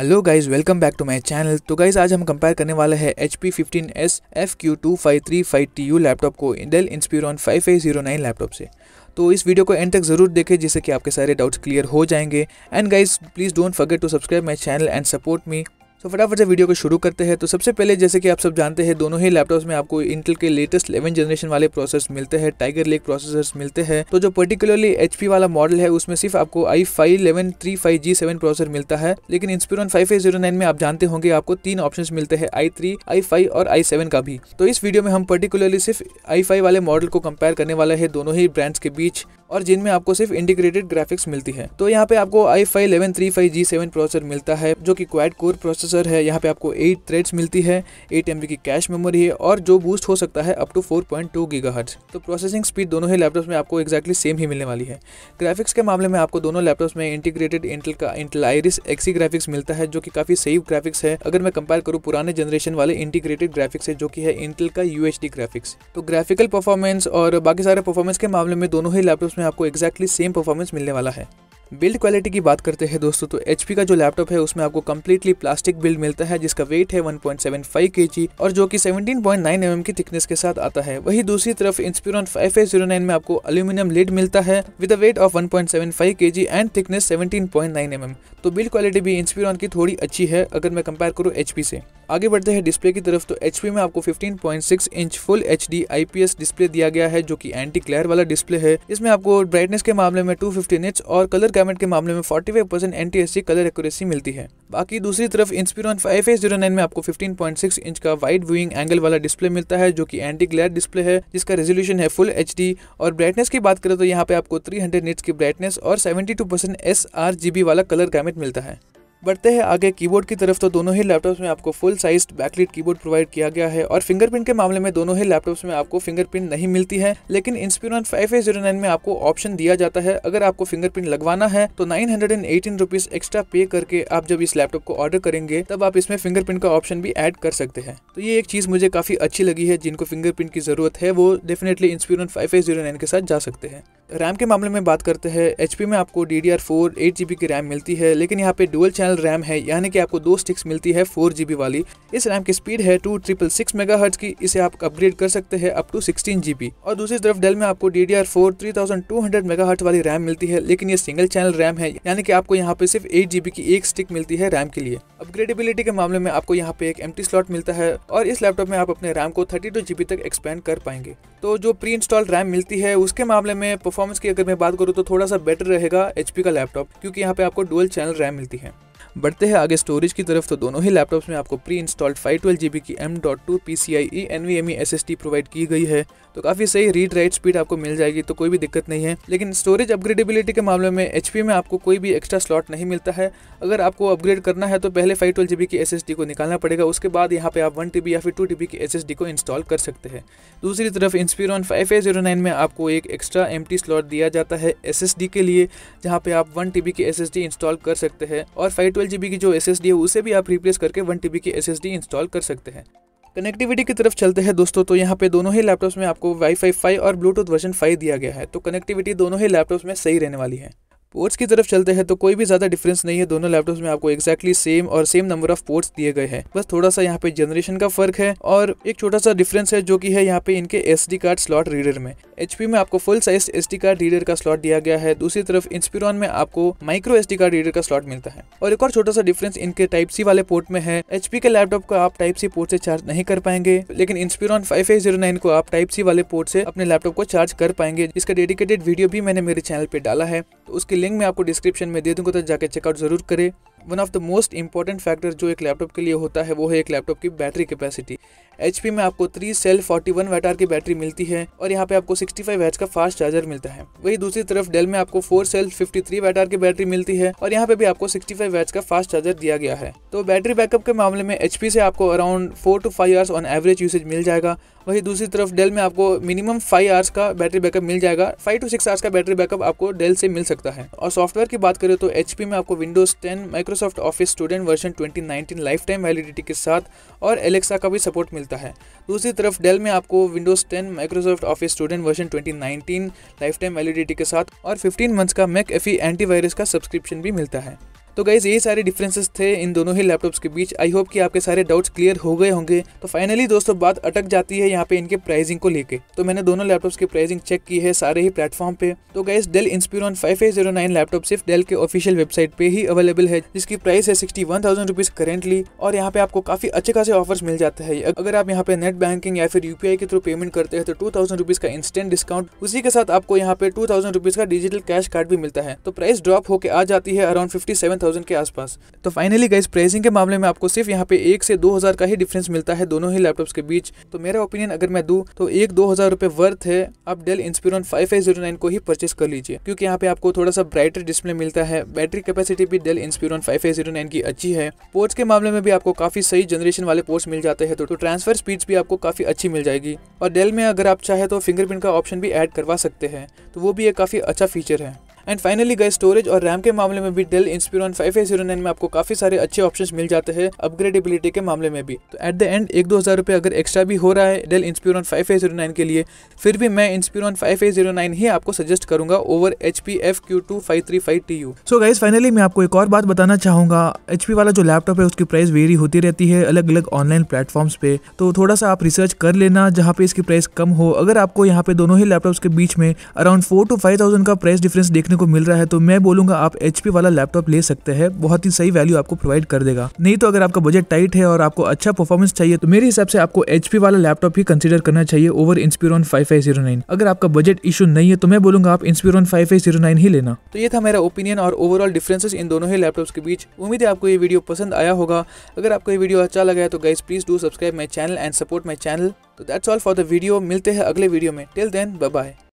hello guys welcome back to my channel तो guys आज हम कंपेयर करने वाले हैं H P fifteen S F Q two five three five T U laptop को Dell on five five zero nine laptop से तो इस वीडियो को एंड तक जरूर देखें जिससे कि आपके सारे डाउट्स क्लियर हो जाएंगे and guys please don't forget to subscribe my channel and support me तो फटाफट से वीडियो को शुरू करते हैं तो सबसे पहले जैसे कि आप सब जानते हैं दोनों ही लैपटॉप्स में आपको इंटेल के लेटेस्ट इलेवन जनरेशन वाले प्रोसेस मिलते हैं टाइगर लेक प्रोसेसर्स मिलते हैं तो जो पर्टिकुलरली एचपी वाला मॉडल है उसमें सिर्फ आपको I five eleven three five G seven processor मिलता है लेकिन इंस्पिरोन फाइव जीरो नाइन में आप जानते होंगे आपको तीन ऑप्शन मिलते हैं आई थ्री आई फाइव और आई सेवन का भी तो इस वीडियो में हम पर्टिकुलरली सिर्फ आई फाइव वाले मॉडल को कंपेयर करने वाले है दोनों ही ब्रांड्स के बीच और जिनमें आपको सिर्फ इंटीग्रेटेड ग्राफिक्स मिलती है तो यहाँ पे आपको I five eleven three five G seven processor मिलता है जो कि क्वाइट कोर प्रोसेसर है यहाँ पे आपको एट थ्रेड्स मिलती है एट एम की कैश मेमोरी है और जो बूस्ट हो सकता है up to four point two तो प्रोसेसिंग स्पीड दोनों ही लैपटॉप में आपको एक्जैक्टली सेम ही मिलने वाली है ग्राफिक्स के मामले में आपको दोनों लैपटॉप में इंटीग्रेटेड इंटल का इंटल आइरिस एक्सी ग्राफिक्स मिलता है जो कि काफी सेव ग्राफिक्स है अगर मैं कंपेयर करूँ पुराने जनरेशन वाले इंटीग्रेटेड ग्राफिक्स है जो कि है इंटल का यूएचडी ग्राफिक्स तो ग्राफिकल परफॉर्मेंस और बाकी सारे परफॉर्मेंस के मामले में दोनों ही लैपटॉप्स जिसमें आपको एक्जैक्टली सेम परफॉर्मेंस मिलने वाला है बिल्ड क्वालिटी की बात करते हैं दोस्तों तो एच का जो लैपटॉप है उसमें आपको कम्प्लीटली प्लास्टिक बिल्ड मिलता है जिसका वेट है 1.75 जी और जो कि 17.9 एम mm की थिकनेस के साथ आता है वही दूसरी तरफ इंस्पिरॉन 5809 में आपको अल्यूमिनियम लिड मिलता है with weight of 1.75 G and thickness 17.9 M तो बिल्ड क्वालिटी भी इंस्पिरॉन की थोड़ी अच्छी है अगर मैं कंपेयर करूँ एच से आगे बढ़ते हैं डिस्प्ले की तरफ तो एच में आपको 15.6 inch full H D display दिया गया है जो की एंटी क्लेयर वाला डिस्प्ले है इसमें आपको ब्राइटनेस के मामले में टू फिफ्टी और कलर रिक्वायरमेंट के मामले में 45 percent N T colour accuracy मिलती है बाकी दूसरी तरफ Inspiron five S zero nine में आपको 15.6 इंच का वाइड व्यूइंग एंगल वाला डिस्प्ले मिलता है जो कि एंटी ग्लेयर डिस्प्ले है जिसका रेजोल्यूशन है फुल एच और ब्राइटनेस की बात करें तो यहाँ पे आपको 300 हंड्रेड की ब्राइटनेस और 72 परसेंट एस वाला कलर गैमेट मिलता है बढ़ते हैं आगे कीबोर्ड की तरफ तो दोनों ही लैपटॉप्स में आपको full size backlit keyboard provide किया गया है और फिंगरप्रिंट के मामले में दोनों ही लैपटॉप्स में आपको फिंगरप्रिंट नहीं मिलती है लेकिन Inspiron five eight zero nine में आपको ऑप्शन दिया जाता है अगर आपको फिंगरप्रिंट लगवाना है तो nine hundred and eighteen rupees extra pay करके आप जब इस लैपटॉप को ऑर्डर करेंगे तब आप इसमें फिंगरप्रिंट का ऑप्शन भी एड कर सकते हैं तो ये एक चीज मुझे काफी अच्छी लगी है जिनको फिंगरप्रिंट की जरूरत है वो definitely Inspiron five zero nine के साथ जा सकते हैं रैम के मामले में बात करते हैं एच में आपको D D R four eight G की रैम मिलती है लेकिन यहाँ पे डुअल चैनल रैम है यानी कि आपको दो स्टिक्स मिलती है फोर जी वाली इस रैम की स्पीड है two triple six mega hertz की इसे आप अपग्रेड कर सकते हैं अप टू सिक्सटीन जी और दूसरी तरफ डेल में आपको D D R four three thousand two hundred mega वाली रैम मिलती है लेकिन ये सिंगल चैनल रैम है यानी कि आपको यहाँ पे सिर्फ एट जी की एक स्टिक मिलती है रैम के लिए अपग्रेडेबिलिटी के मामले में आपको यहाँ पे एक एम स्लॉट मिलता है और इस लैपटॉप में आप अपने रैम को थर्टी टू तक एक्सपेंड कर पाएंगे तो जो प्री इंस्टॉल रैम मिलती है उसके मामले में परफॉर्मेंस की अगर मैं बात करूँ तो थोड़ा सा बेटर रहेगा एच का लैपटॉप क्योंकि यहाँ पे आपको डुअल चैनल रैम मिलती है बढ़ते हैं आगे स्टोरेज की तरफ तो दोनों ही लैपटॉप्स में आपको pre installed five twelve G B की M dot two P C I E N V M E S S T provide की गई है तो काफ़ी सही रीड राइट स्पीड आपको मिल जाएगी तो कोई भी दिक्कत नहीं है लेकिन स्टोरेज अपग्रेडेबिलिटी के मामले में एच पी में आपको कोई भी एक्स्ट्रा स्लॉट नहीं मिलता है अगर आपको अपग्रेड करना है तो पहले फाइव ट्वेल्व जी बी की एस एस डी को निकालना पड़ेगा उसके बाद यहाँ पे आप वन टी बी या फिर टू टी बी की एस एस डी को इंस्टॉल कर सकते हैं दूसरी तरफ Inspiron five A zero nine में आपको एक एक्स्ट्रा एम टी स्लॉट दिया जाता है एस एस डी के लिए जहाँ पर आप वन टी बी की एस एस डी इंस्टॉल कर सकते हैं और फाइव ट्वेल्व जी की जो एस है उसे भी आप रिप्लेस करके वन टी की एस इंस्टॉल कर सकते हैं कनेक्टिविटी की तरफ चलते हैं दोस्तों तो यहाँ पे दोनों ही लैपटॉप्स में आपको वाईफाई 5 और ब्लूटूथ वर्जन 5 दिया गया है तो कनेक्टिविटी दोनों ही लैपटॉप्स में सही रहने वाली है पोर्ट्स की तरफ चलते हैं तो कोई भी ज़्यादा डिफरेंस नहीं है दोनों लैपटॉप्स में आपको एक्जैक्टली सेम और सेम नंबर ऑफ पोर्ट्स दिए गए हैं बस थोड़ा सा यहाँ पे जनरेशन का फर्क है और एक छोटा सा डिफरेंस है जो कि है यहाँ पे इनके एस कार्ड स्लॉट रीडर में एच में आपको full size S card reader का स्लॉट दिया गया है दूसरी तरफ इंस्पिरॉन में आपको माइक्रो एस कार्ड रीडर का स्लॉट मिलता है और एक और छोटा सा डिफरेंस इनके टाइप सी वाले पोर्ट में है एच के लैपटॉप को आप टाइप सी पोर्ट से चार्ज नहीं कर पाएंगे लेकिन इंस्पिरॉन फाइव को आप टाइप सी वाले पोर्ट से अपने लैपटॉप को चार्ज कर पाएंगे इसका डेडिकेटेड वीडियो भी मैंने मेरे चैनल पर डाला है तो उसके लिंक मैं आपको डिस्क्रिप्शन में दे दूंगा तो जाके चेकआउट जरूर करें one of the most important factor जो एक लैपटॉप के लिए होता है वो है एक लैपटॉप की बैटरी कैपेसिटी एच में आपको थ्री सेल फोर्टी वन की बैटरी मिलती है और यहाँ पे आपको सिक्सटी फाइव एच का फास्ट चार्जर मिलता है वही दूसरी तरफ डेल में आपको फोर सेल फिफ्टी थ्री की बैटरी मिलती है और यहाँ पे भी आपको सिक्सटी फाइव का फास्ट चार्जर दिया गया है तो बैटरी बैकअप के मामले में एच से आपको around four to five hours on average usage मिल जाएगा वही दूसरी तरफ डेल में आपको मिनिमम फाइव आवर्स का बैटरी बैकअप मिल जाएगा फाइव टू सिक्स आवर्स का बैटरी बैकअप आपको डेल से मिल सकता है और सॉफ्टवेयर की बात करें तो एच में आपको Windows ten Microsoft Office student version twenty nineteen lifetime validity के साथ और एलेक्सा का भी सपोर्ट मिलता है मिलता है दूसरी तरफ डेल में आपको Windows 10 Microsoft Office student version 2019 lifetime validity के साथ और 15 मंथ्स का मैक एफी एंटीवायरस का सब्सक्रिप्शन भी मिलता है तो गाइज़ यही सारे डिफरेंसेस थे इन दोनों ही लैपटॉप्स के बीच आई होप कि आपके सारे डाउट्स क्लियर हो गए होंगे तो फाइनली दोस्तों बात अटक जाती है यहाँ पे इनके प्राइसिंग को लेके तो मैंने दोनों लैपटॉप्स की प्राइसिंग चेक की है सारे ही प्लेटफॉर्म पे तो guys Dell Inspiron five eight zero nine laptop सिर्फ डेल के ऑफिशियल वेबसाइट पे ही अवेलेबल है जिसकी प्राइस है sixty one thousand rupees currently और यहाँ पे आपको काफी अच्छे खासे ऑफर्स मिल जाता है अगर आप यहाँ पे नेट बैंकिंग या फिर यूपीआई के थ्रू पेमेंट करते हैं तो टू थाउजेंड रुपीज का इंस्टेंट डिस्काउंट उसी के साथ आपको यहाँ पे टू का डिजिटल कैश कार्ड भी मिलता है तो प्राइस ड्रॉप होकर आ जाती है अराउंड फिफ्टी सेवन थाउजेंड के आसपास तो फाइनली गाइस प्राइसिंग के मामले में आपको सिर्फ यहाँ पे एक से दो हज़ार का ही डिफरेंस मिलता है दोनों ही लैपटॉप्स के बीच तो मेरा ओपिनियन अगर मैं दू तो एक दो हज़ार रुपए वर्थ है आप Dell Inspiron five five zero nine को ही परचेस कर लीजिए क्योंकि यहाँ पे आपको थोड़ा सा ब्राइटर डिस्प्ले मिलता है बैटरी कैपेसिटी भी Dell Inspiron five five zero nine की अच्छी है पोर्ट्स के मामले में भी आपको काफ़ी सही जनरेशन वाले पोर्ट्स मिल जाते हैं तो, ट्रांसफर तो स्पीड्स भी आपको काफ़ी अच्छी मिल जाएगी और डेल में अगर आप चाहे तो फिंगरप्रिंट का ऑप्शन भी एड करवा सकते हैं तो वो भी एक काफ़ी अच्छा फीचर है एंड फाइनली गए स्टोरेज और रैम के मामले में भी डेल इंस्पिरॉन फाइव में आपको काफी सारे अच्छे ऑप्शन मिल जाते हैं अपग्रेडेबिलिटी के मामले में भी तो एट द एंड एक दो हजार रुपए अगर एक्स्ट्रा भी हो रहा है डेल इंस्पिरॉन फाइव के लिए फिर भी मैं इंस्पिरॉन फाइव जीरो नाइन ही आपको सजेस्ट करूंगा over H P F Q two five three five T U so guys finally मैं आपको एक और बात बताना चाहूंगा एच वाला जो लैपटॉप है उसकी प्राइस वेरी होती रहती है अलग अलग ऑनलाइन प्लेटफॉर्म्स पे तो थोड़ा सा आप रिसर्च कर लेना जहाँ पे इसकी प्राइस कम हो अगर आपको यहाँ पे दोनों ही लैपटॉप्स के बीच में around four to five thousand का प्राइस डिफरेंस देखने को मिल रहा है तो मैं बोलूंगा आप एच वाला लैपटॉप ले सकते हैं बहुत ही सही वैल्यू आपको प्रोवाइड कर देगा नहीं तो अगर आपका बजट टाइट है और आपको अच्छा परफॉर्मेंस चाहिए तो मेरे हिसाब से आपको एच वाला लैपटॉप ही कंसिडर करना चाहिए ओवर इंस्पिरॉन फाइव अगर आपका बजट इशू नहीं है तो मैं बोलूंगा आप इंस्पिरॉन फाइव ही लेना तो ये था मेरा ओपिनियन और ओवरऑल डिफरेंसेस इन दोनों ही लैपटॉप्स के बीच उम्मीद है आपको ये वीडियो पसंद आया होगा अगर आपको ये वीडियो अच्छा लगा है तो guys please do subscribe my channel and support my channel तो that's all for the video मिलते हैं अगले वीडियो में टिल देन बाय